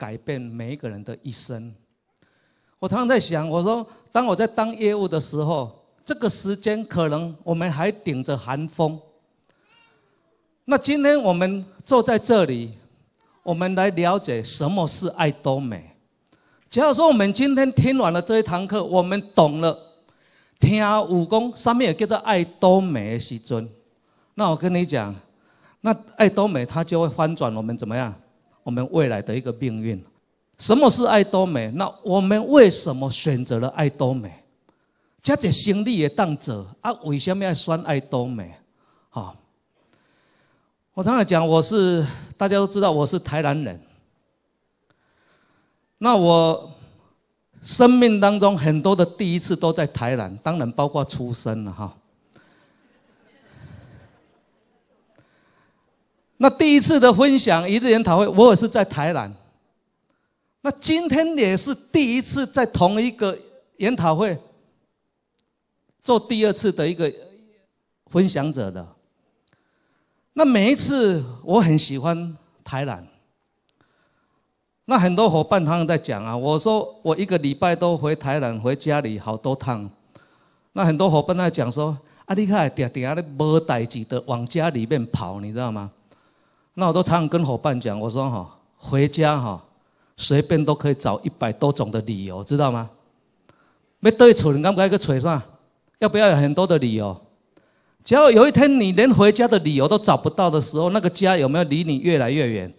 改变每一个人的一生。我常常在想，我说，当我在当业务的时候，这个时间可能我们还顶着寒风。那今天我们坐在这里，我们来了解什么是爱多美。假如说我们今天听完了这一堂课，我们懂了，听武功上面也叫做爱多美的时尊，那我跟你讲，那爱多美它就会翻转我们怎么样？我们未来的一个命运，什么是爱多美？那我们为什么选择了爱多美？加姐心里也当着啊，为什么要选爱多美？哈，我常常讲我是大家都知道我是台南人，那我生命当中很多的第一次都在台南，当然包括出生了哈。那第一次的分享一日研讨会，我也是在台南。那今天也是第一次在同一个研讨会做第二次的一个分享者的。那每一次我很喜欢台南。那很多伙伴他们在讲啊，我说我一个礼拜都回台南回家里好多趟。那很多伙伴在讲说啊，你看，天的，没代志的往家里面跑，你知道吗？那我都常常跟伙伴讲，我说哈，回家哈，随便都可以找一百多种的理由，知道吗？没对错，你不敢开个嘴上，要不要有很多的理由？只要有一天你连回家的理由都找不到的时候，那个家有没有离你越来越远？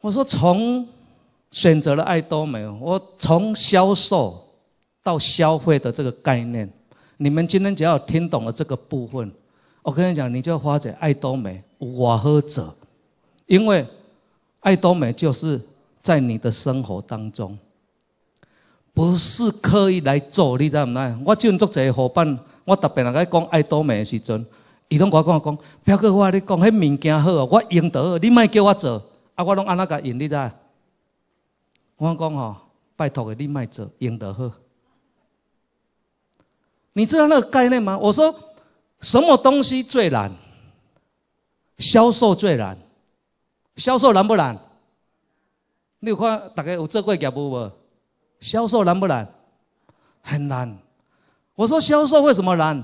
我说，从选择了爱多美，我从销售到消费的这个概念，你们今天只要听懂了这个部分。我跟你讲，你就发觉爱多美，我喝者，因为爱多美就是在你的生活当中，不是刻意来做。你知唔知？我最近做一伙伴，我特别来甲讲爱多美的时阵，伊拢跟我讲讲，不要跟我咧讲迄物件好，我用得你莫叫我做，啊，我拢安那甲用。你知？我讲吼，拜托个，你莫做，用得好。你知道那个概念吗？我说。什么东西最难？销售最难。销售难不难？你有看大家有做过业务不？销售难不难？很难。我说销售为什么难？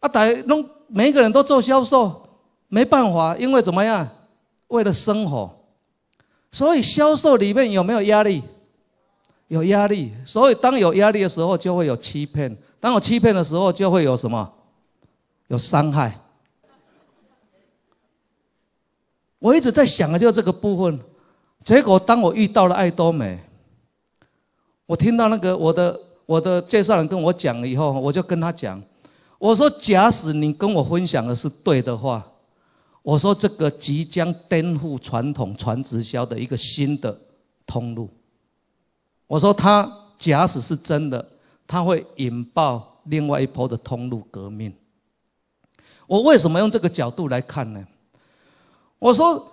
啊，大家拢每一个人都做销售，没办法，因为怎么样？为了生活。所以销售里面有没有压力？有压力。所以当有压力的时候，就会有欺骗；，当有欺骗的时候，就会有什么？有伤害，我一直在想的就是这个部分。结果当我遇到了爱多美，我听到那个我的我的介绍人跟我讲了以后，我就跟他讲，我说：假使你跟我分享的是对的话，我说这个即将颠覆传统传直销的一个新的通路。我说他假使是真的，他会引爆另外一波的通路革命。我为什么用这个角度来看呢？我说，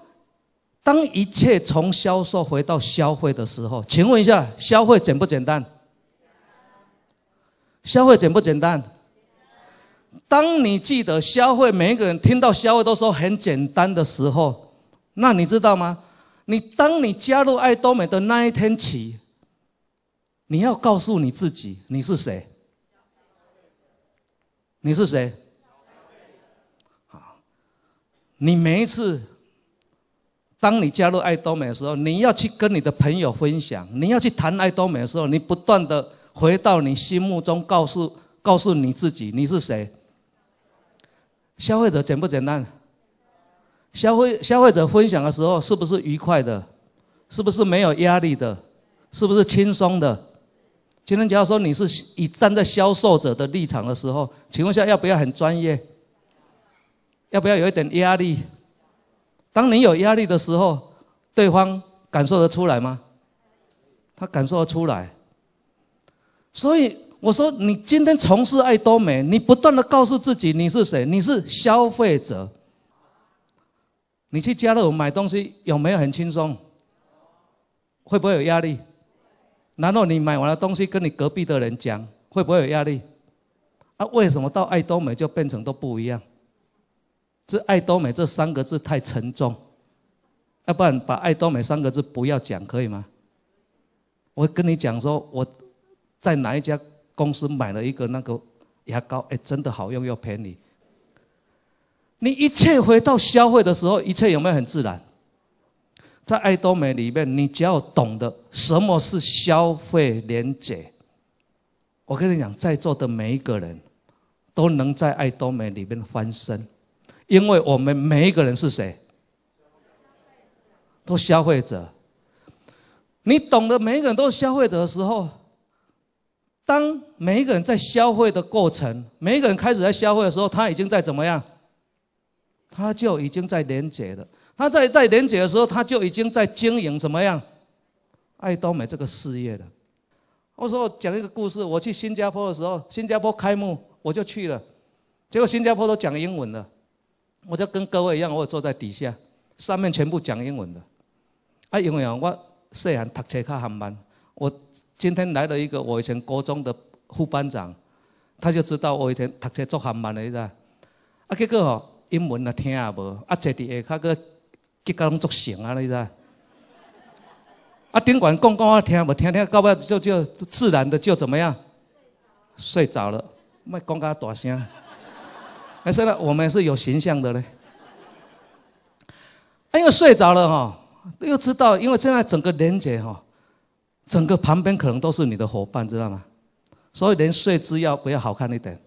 当一切从销售回到消费的时候，请问一下，消费简不简单？消费简不简单？当你记得消费，每一个人听到消费都说很简单的时候，那你知道吗？你当你加入爱多美的那一天起，你要告诉你自己，你是谁？你是谁？你每一次，当你加入爱多美的时候，你要去跟你的朋友分享，你要去谈爱多美的时候，你不断的回到你心目中，告诉告诉你自己你是谁。消费者简不简单？消费消费者分享的时候，是不是愉快的？是不是没有压力的？是不是轻松的？今天假如说你是以站在销售者的立场的时候，请问下要不要很专业？要不要有一点压力？当你有压力的时候，对方感受得出来吗？他感受得出来。所以我说，你今天从事爱多美，你不断的告诉自己你是谁，你是消费者。你去家乐福买东西，有没有很轻松？会不会有压力？然后你买完了东西跟你隔壁的人讲，会不会有压力？啊，为什么到爱多美就变成都不一样？这爱多美这三个字太沉重，要不然把爱多美三个字不要讲，可以吗？我跟你讲，说我在哪一家公司买了一个那个牙膏，哎，真的好用又便宜。你一切回到消费的时候，一切有没有很自然？在爱多美里面，你只要懂得什么是消费廉洁。我跟你讲，在座的每一个人都能在爱多美里面翻身。因为我们每一个人是谁？都消费者。你懂得每一个人都是消费者的时候，当每一个人在消费的过程，每一个人开始在消费的时候，他已经在怎么样？他就已经在连接了。他在在连接的时候，他就已经在经营怎么样？爱多美这个事业了。我说，我讲一个故事。我去新加坡的时候，新加坡开幕，我就去了。结果新加坡都讲英文了。我就跟各位一样，我也坐在底下，上面全部讲英文的。啊，因为啊，我细汉读册较含慢。我今天来了一个我以前高中的副班长，他就知道我以前读册足含慢的，知说。啊，结果哦，英文啊听也无，啊坐地下个，结果拢作醒啊，知说。啊，顶管讲讲我听，无听听到尾就就自然的就怎么样？睡着了。莫讲较大声。还是呢，我们是有形象的嘞。哎，因为睡着了哈，又知道，因为现在整个连接哈，整个旁边可能都是你的伙伴，知道吗？所以连睡姿要不要好看一点，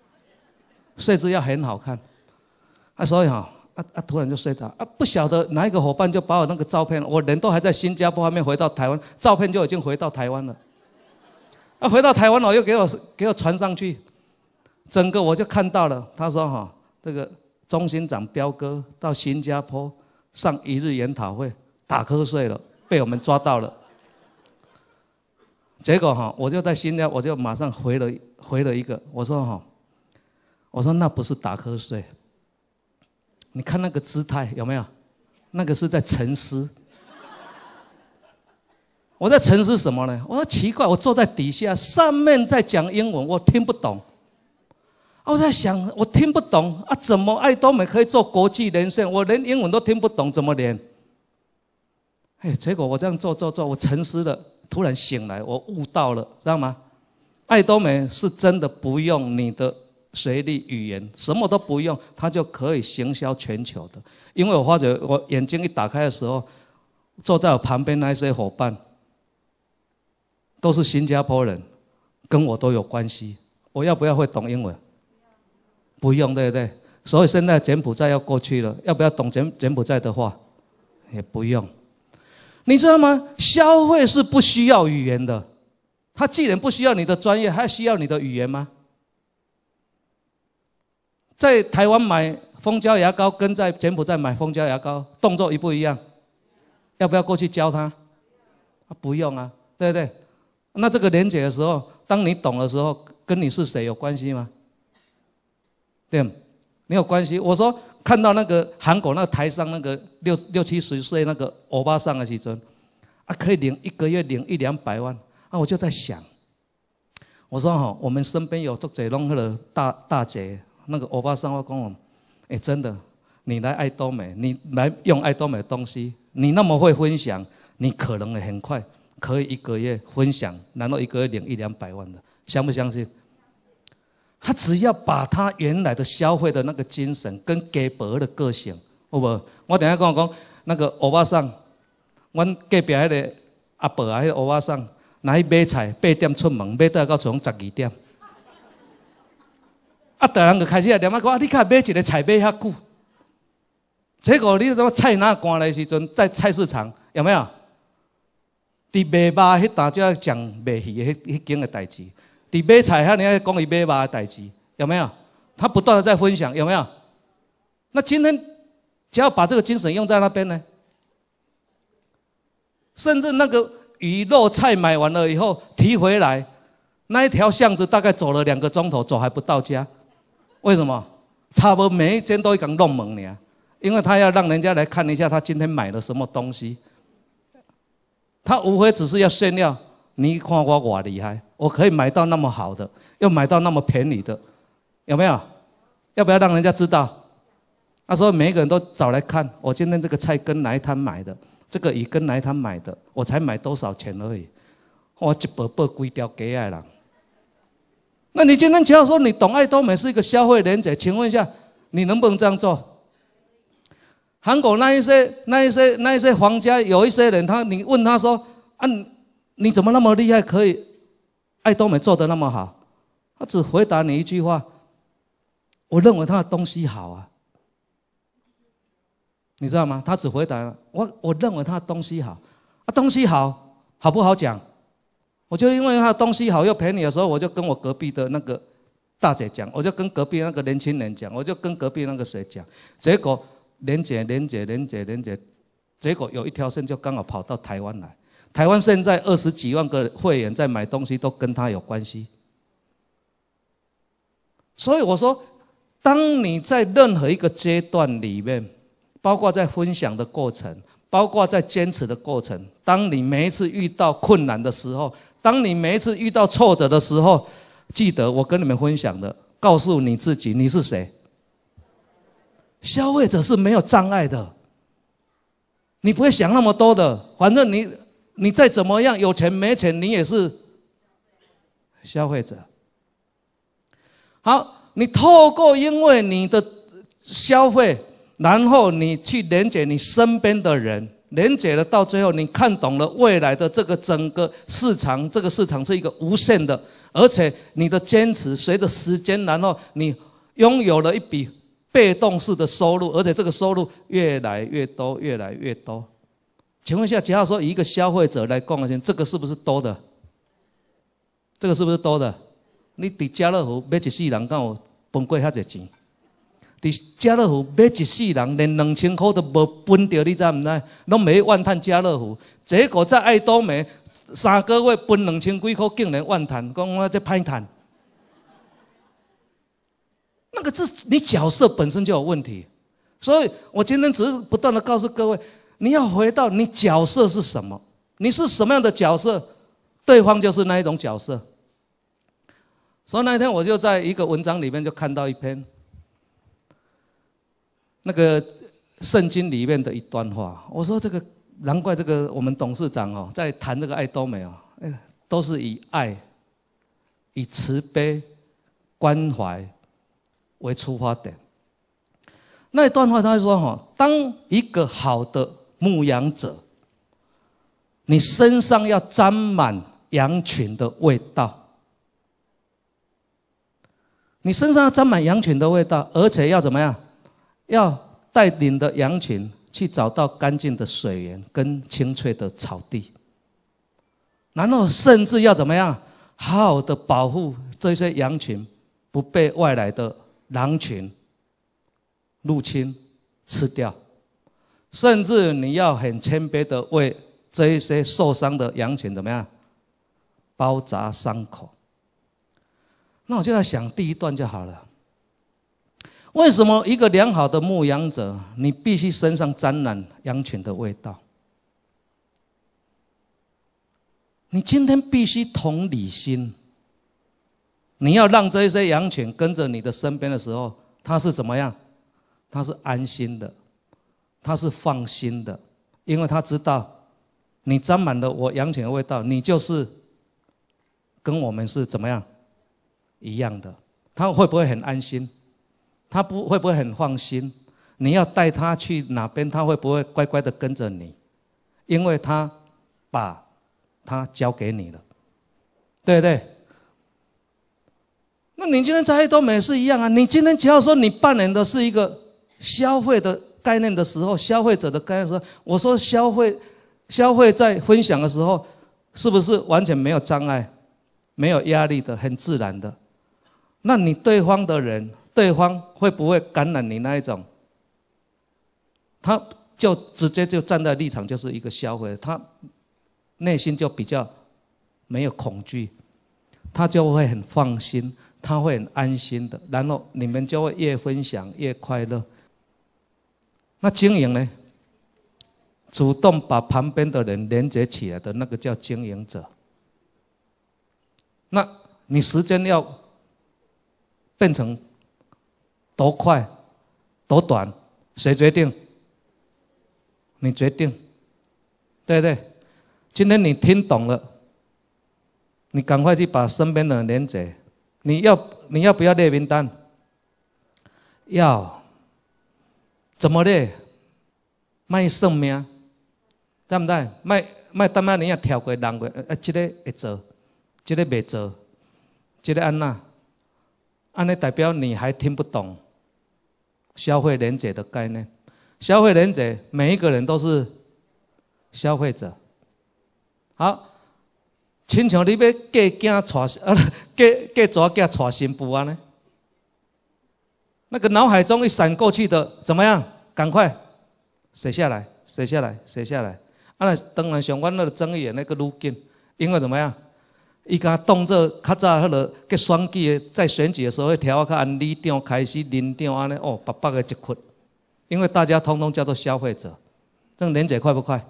睡姿要很好看。啊，所以哈，啊啊，突然就睡着，啊，不晓得哪一个伙伴就把我那个照片，我人都还在新加坡还没回到台湾，照片就已经回到台湾了。啊，回到台湾了又给我给我传上去，整个我就看到了，他说哈。这个中心长彪哥到新加坡上一日研讨会，打瞌睡了，被我们抓到了。结果哈，我就在新加，我就马上回了回了一个，我说哈，我说那不是打瞌睡。你看那个姿态有没有？那个是在沉思。我在沉思什么呢？我说奇怪，我坐在底下，上面在讲英文，我听不懂。我在想，我听不懂啊，怎么爱多美可以做国际连线？我连英文都听不懂，怎么连？哎，结果我这样做做做，我沉思了，突然醒来，我悟到了，知道吗？爱多美是真的不用你的随地语言，什么都不用，它就可以行销全球的。因为我发觉，我眼睛一打开的时候，坐在我旁边那些伙伴，都是新加坡人，跟我都有关系。我要不要会懂英文？不用，对不对？所以现在柬埔寨要过去了，要不要懂柬柬埔寨的话？也不用。你知道吗？消费是不需要语言的。他既然不需要你的专业，还需要你的语言吗？在台湾买蜂胶牙膏，跟在柬埔寨买蜂胶牙膏，动作一不一样？要不要过去教他？不用啊，对不对？那这个连接的时候，当你懂的时候，跟你是谁有关系吗？对，没有关系。我说看到那个韩国那个台上那个六六七十岁那个欧巴桑的时阵，啊，可以领一个月领一两百万啊！我就在想，我说哈，我们身边有做这弄那个大大姐，那个欧巴桑，我讲我，哎，真的，你来爱多美，你来用爱多美的东西，你那么会分享，你可能也很快可以一个月分享，然后一个月领一两百万的，相不相信？他只要把他原来的消费的那个精神跟给 e 的个性，好不？我等下跟我讲，那个欧巴桑，我隔壁那个阿伯啊，那个欧巴桑，那去买菜八点出门，买到到厝拢十二点。啊，大人就开始啊，点啊讲，啊，你看买一个菜买遐久，结果你什么菜拿回来时阵，在菜市场有没有？伫卖肉迄搭只讲卖鱼的迄迄间的代志？你买菜，他你家讲你买吧，代志有没有？他不断的在分享，有没有？那今天只要把这个精神用在那边呢，甚至那个鱼肉菜买完了以后提回来，那一条巷子大概走了两个钟头，走还不到家，为什么？差不多每一间都会讲弄门你啊，因为他要让人家来看一下他今天买了什么东西，他无非只是要炫耀。你看我我厉害，我可以买到那么好的，又买到那么便宜的，有没有？要不要让人家知道？他说每一个人都找来看，我今天这个菜跟哪一摊买的，这个鱼跟哪一摊买的，我才买多少钱而已，我一百倍归掉给爱了。那你今天只要说你懂爱多美是一个消费连者，请问一下，你能不能这样做？韩国那一些那一些那一些皇家有一些人，他你问他说啊？你怎么那么厉害？可以，爱多美做的那么好，他只回答你一句话。我认为他的东西好啊，你知道吗？他只回答了我，我认为他的东西好。啊，东西好好不好讲？我就因为他东西好，又陪你的时候，我就跟我隔壁的那个大姐讲，我就跟隔壁那个年轻人讲，我就跟隔壁那个谁讲。结果连姐连姐连姐连姐，结果有一条线就刚好跑到台湾来。台湾现在二十几万个会员在买东西都跟他有关系，所以我说，当你在任何一个阶段里面，包括在分享的过程，包括在坚持的过程，当你每一次遇到困难的时候，当你每一次遇到挫折的时候，记得我跟你们分享的，告诉你自己你是谁。消费者是没有障碍的，你不会想那么多的，反正你。你再怎么样有钱没钱，你也是消费者。好，你透过因为你的消费，然后你去连接你身边的人，连接了到最后，你看懂了未来的这个整个市场，这个市场是一个无限的，而且你的坚持随着时间，然后你拥有了一笔被动式的收入，而且这个收入越来越多，越来越多。请问一下，假要说一个消费者来逛啊，钱这个是不是多的？这个是不是多的？你伫家乐福买一世人，有分过遐侪钱？伫家乐福买一世人，连两千块都无分掉，你知毋知？拢买万摊家乐福，结果在爱多美三个月分两千几块，竟然万摊，讲我这歹摊。那个这你角色本身就有问题，所以我今天只是不断的告诉各位。你要回到你角色是什么？你是什么样的角色，对方就是那一种角色。所以那天我就在一个文章里面就看到一篇，那个圣经里面的一段话。我说这个难怪这个我们董事长哦，在谈这个爱多美哦，都是以爱、以慈悲、关怀为出发点。那一段话他说哈，当一个好的。牧羊者，你身上要沾满羊群的味道，你身上要沾满羊群的味道，而且要怎么样？要带领的羊群去找到干净的水源跟清脆的草地，然后甚至要怎么样？好好的保护这些羊群，不被外来的狼群入侵吃掉。甚至你要很谦卑的为这一些受伤的羊群怎么样包扎伤口？那我就在想，第一段就好了。为什么一个良好的牧羊者，你必须身上沾染羊群的味道？你今天必须同理心。你要让这一些羊群跟着你的身边的时候，它是怎么样？它是安心的。他是放心的，因为他知道你沾满了我羊群的味道，你就是跟我们是怎么样一样的。他会不会很安心？他不会不会很放心？你要带他去哪边，他会不会乖乖的跟着你？因为他把他交给你了，对不对？那你今天在多美是一样啊。你今天只要说你扮演的是一个消费的。概念的时候，消费者的概念说：“我说消费，消费在分享的时候，是不是完全没有障碍、没有压力的，很自然的？那你对方的人，对方会不会感染你那一种？他就直接就站在立场，就是一个消费，他内心就比较没有恐惧，他就会很放心，他会很安心的，然后你们就会越分享越快乐。”那经营呢？主动把旁边的人连接起来的那个叫经营者。那你时间要变成多快、多短，谁决定？你决定。对对，今天你听懂了，你赶快去把身边的人连接。你要你要不要列名单？要。怎么的？卖算命，对不对？卖卖等下你也跳过、人过，呃，这个会做，这个袂做，这个安那？安尼代表你还听不懂消费人则的概念。消费人则，每一个人都是消费者。好，亲像你要嫁嫁娶呃嫁嫁谁嫁娶新妇安呢？那个脑海中一闪过去的，怎么样？赶快写下来，写下来，写下来。啊，当然相关那个曾爷那个路径，因为怎么样，伊家当做较早迄落，给选举在选举的时候，会跳啊，按里长开始，连长安尼，哦，白白的一捆，因为大家通通叫做消费者，这连接快不快？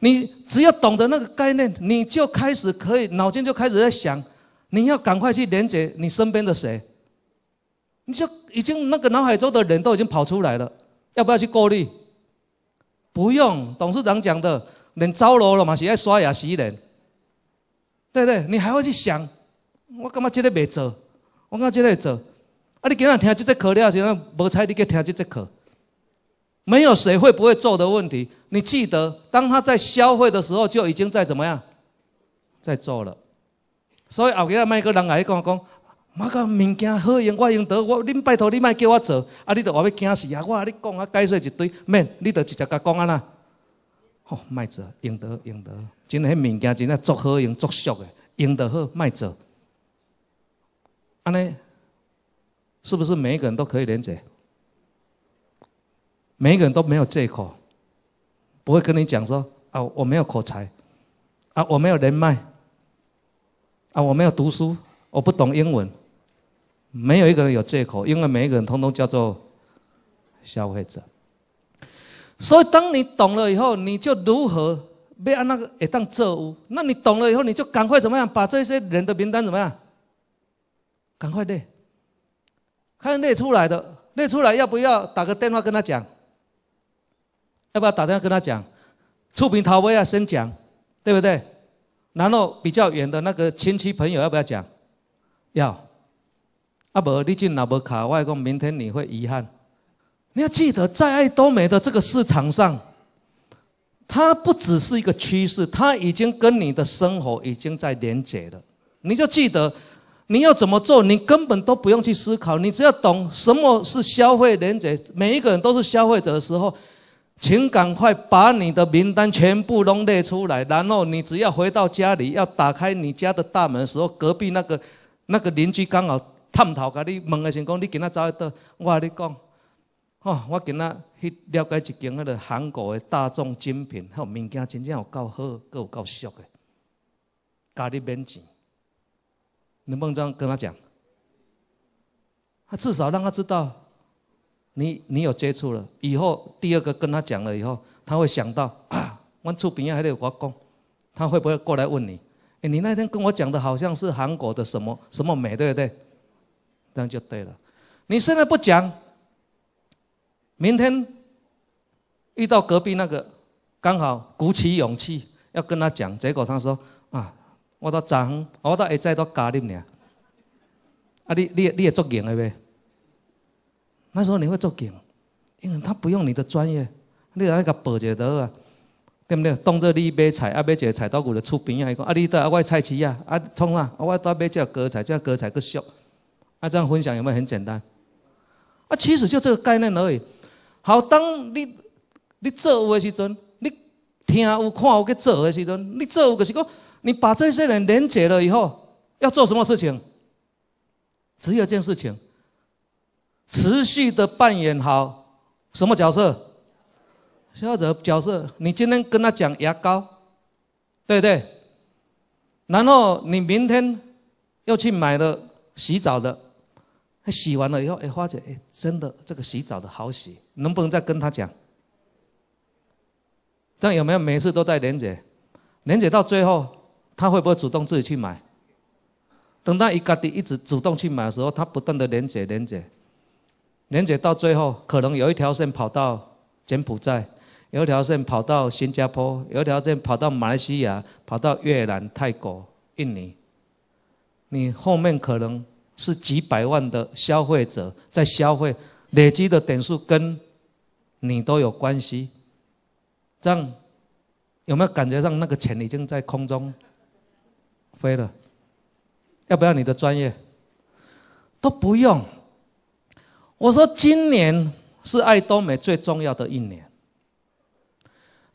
你只要懂得那个概念，你就开始可以脑筋就开始在想，你要赶快去连接你身边的谁，你就已经那个脑海中的人都已经跑出来了。要不要去过滤？不用，董事长讲的，连澡楼了嘛，是在刷牙洗脸。对对，你还会去想？我干嘛今天没做，我干嘛今天做。啊，你今日听这节课了，是啊，无彩你该听这节课。没有谁会不会做的问题，你记得，当他在消费的时候，就已经在怎么样，在做了。所以后给那麦克兰来讲讲。妈个物件好用，我用得，我恁拜托你，莫叫我做，啊！你着话要惊死啊！我甲你讲，啊，解释一堆免，你着直接甲讲安啦。吼，莫做，用得用得，真诶，迄物件真诶足好用足俗诶，用得好，莫做。安尼，是不是每一个人都可以连接？每一个人都没有借口，不会跟你讲说啊，我没有口才，啊，我没有人脉，啊，我没有读书，我不懂英文。没有一个人有借口，因为每一个人通通叫做消费者。所以，当你懂了以后，你就如何被按那个也当错误？那你懂了以后，你就赶快怎么样？把这些人的名单怎么样？赶快列，看列出来的，列出来要不要打个电话跟他讲？要不要打电话跟他讲？触屏逃威啊，先讲，对不对？然后比较远的那个亲戚朋友要不要讲？要。不，你进哪不卡？外公，明天你会遗憾。你要记得，在爱多美的这个市场上，它不只是一个趋势，它已经跟你的生活已经在连接了。你就记得，你要怎么做，你根本都不用去思考，你只要懂什么是消费连接。每一个人都是消费者的时候，请赶快把你的名单全部都列出来，然后你只要回到家里，要打开你家的大门的时候，隔壁那个那个邻居刚好。探头，甲你问诶时，讲你今仔走去倒，我甲你讲，吼，我今仔去了解一间迄个韩国的大众精品，吼，物件真正有够好，噶有够俗诶，家己免钱。你甭怎跟他讲，他至少让他知道，你你有接触了以后，第二个跟他讲了以后，他会想到啊，阮厝边啊迄个我讲，他会不会过来问你？哎，你那天跟我讲的好像是韩国的什么什么美，对不对？这样就对了。你现在不讲，明天遇到隔壁那个，刚好鼓起勇气要跟他讲，结果他说：“啊，我到早，我到下再到家里面，啊，你、你、你也做警的呗？那时候你会做警，因为他不用你的专业，你哪给个保洁得啊。”对不对？当做你买菜啊，买个菜到我的厝边啊，伊讲啊，你到啊，我菜市啊，啊，从啦，啊，我到买只割菜，只割菜去削。”那这样分享有没有很简单？啊，其实就这个概念而已。好，当你你做的时候，你听、有看、去做的时候，你做的时候，你把这些人连接了以后，要做什么事情？只有一件事情：持续的扮演好什么角色？或者角色？你今天跟他讲牙膏，对不对？然后你明天又去买了洗澡的。洗完了以后，哎，花姐，哎，真的，这个洗澡的好洗，能不能再跟他讲？但有没有每次都在连姐？连姐到最后，他会不会主动自己去买？等到一家的一直主动去买的时候，他不断的连姐连姐，连姐到最后，可能有一条线跑到柬埔寨，有一条线跑到新加坡，有一条线跑到马来西亚，跑到越南、泰国、印尼，你后面可能。是几百万的消费者在消费，累积的点数跟你都有关系，这样有没有感觉上那个钱已经在空中飞了？要不要你的专业？都不用。我说今年是爱多美最重要的一年，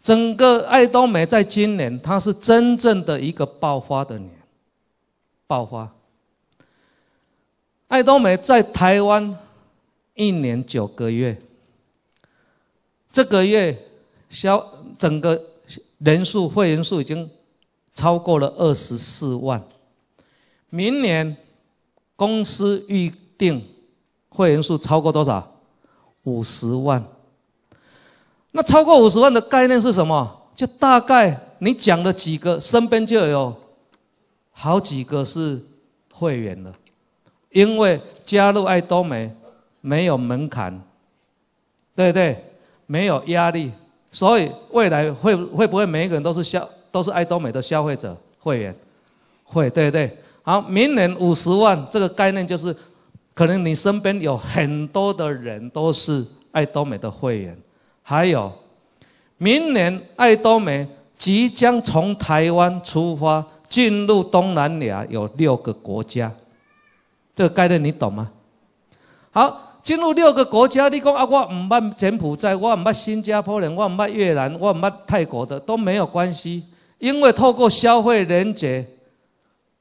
整个爱多美在今年它是真正的一个爆发的年，爆发。爱多美在台湾一年九个月，这个月销整个人数会员数已经超过了二十四万。明年公司预定会员数超过多少？五十万。那超过五十万的概念是什么？就大概你讲了几个，身边就有好几个是会员了。因为加入爱多美没有门槛，对对，没有压力，所以未来会会不会每一个人都是消都是爱多美的消费者会员，会对对。好，明年五十万这个概念就是，可能你身边有很多的人都是爱多美的会员，还有明年爱多美即将从台湾出发进入东南亚有六个国家。这个概念你懂吗？好，进入六个国家，你讲啊，我唔捌柬埔寨，我唔捌新加坡人，我唔捌越南，我唔捌泰国的都没有关系，因为透过消费连接，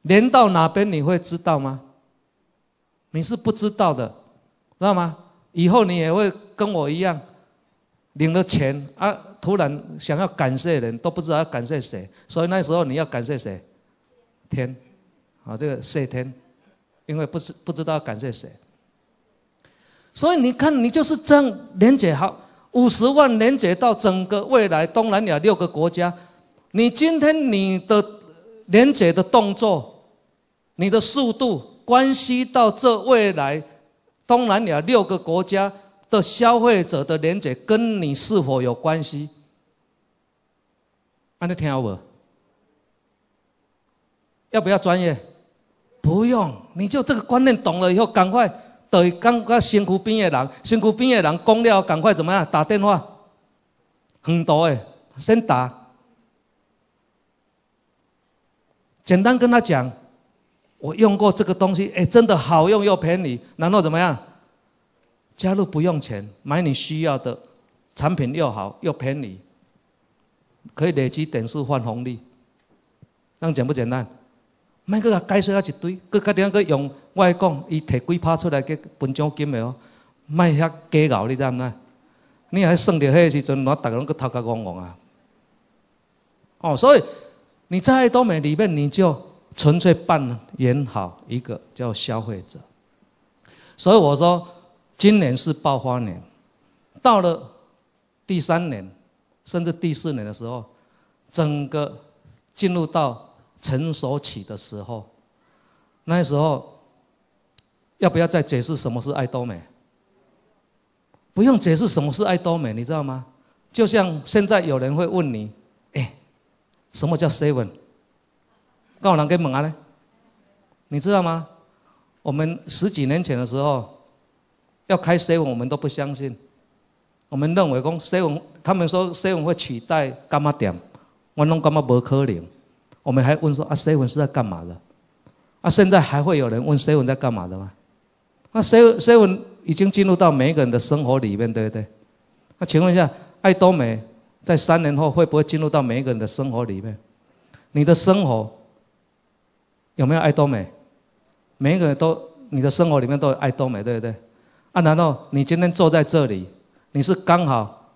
连到哪边你会知道吗？你是不知道的，知道吗？以后你也会跟我一样，领了钱啊，突然想要感谢人都不知道感谢谁，所以那时候你要感谢谁？天，啊，这个谢天。因为不是不知道感谢谁，所以你看，你就是这样连接好五十万连接到整个未来东南亚六个国家，你今天你的连接的动作，你的速度，关系到这未来东南亚六个国家的消费者的连接，跟你是否有关系？安尼听有无？要不要专业？不用，你就这个观念懂了以后，赶快对刚刚辛苦边的人，辛苦边的人，工料赶快怎么样？打电话，很多诶，先打，简单跟他讲，我用过这个东西，诶，真的好用又便宜，然后怎么样？加入不用钱，买你需要的，产品又好又便宜，可以累积点数换红利，那简不简单？卖个甲解释啊一堆，阁较点啊，用我爱讲，伊摕几趴出来，计分奖金的哦，卖遐计较，你知毋知？你若到迄个时阵，我逐个拢阁头壳戆戆啊。哦，所以你在多美里面，你就纯粹扮演好一个叫消费者。所以我说，今年是爆发年，到了第三年，甚至第四年的时候，整个进入到。成熟起的时候，那时候要不要再解释什么是爱多美？不用解释什么是爱多美，你知道吗？就像现在有人会问你：“哎，什么叫 Seven？” 告诉我能干嘛呢？你知道吗？我们十几年前的时候，要开 Seven，我们都不相信。我们认为讲 Seven，他们说 Seven 会取代干妈点，我弄感妈不可能。我们还问说啊，seven 是在干嘛的？啊，现在还会有人问 seven 在干嘛的吗？那 seven seven 已经进入到每一个人的生活里面，对不对？那请问一下，爱多美在三年后会不会进入到每一个人的生活里面？你的生活有没有爱多美？每一个人都，你的生活里面都有爱多美，对不对？啊，难道你今天坐在这里，你是刚好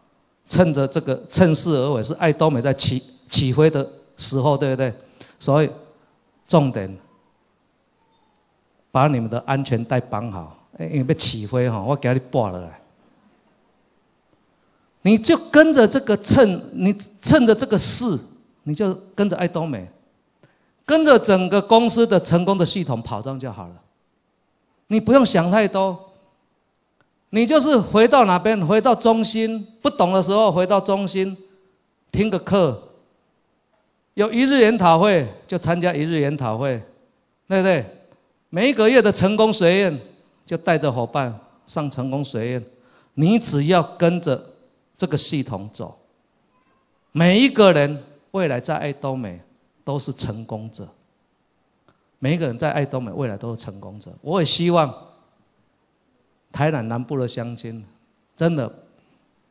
趁着这个趁势而为，是爱多美在起起飞的？时候对不对？所以重点把你们的安全带绑好，因为被起飞哈，我给你绑了。来。你就跟着这个趁你趁着这个势，你就跟着爱多美，跟着整个公司的成功的系统跑上就好了。你不用想太多，你就是回到哪边，回到中心，不懂的时候回到中心听个课。有一日研讨会就参加一日研讨会，对不对？每一个月的成功学院就带着伙伴上成功学院。你只要跟着这个系统走，每一个人未来在爱都美都是成功者。每一个人在爱都美未来都是成功者。我也希望台南南部的乡亲，真的，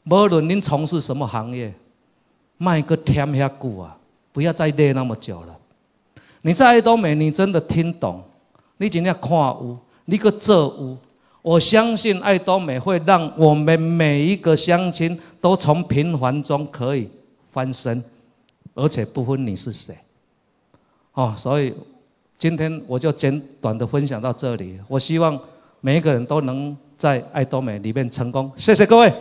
无论您从事什么行业，卖个天黑鼓啊！不要再累那么久了。你在爱多美，你真的听懂，你今天看屋，你个做屋。我相信爱多美会让我们每一个乡亲都从平凡中可以翻身，而且不分你是谁。哦，所以今天我就简短的分享到这里。我希望每一个人都能在爱多美里面成功。谢谢各位。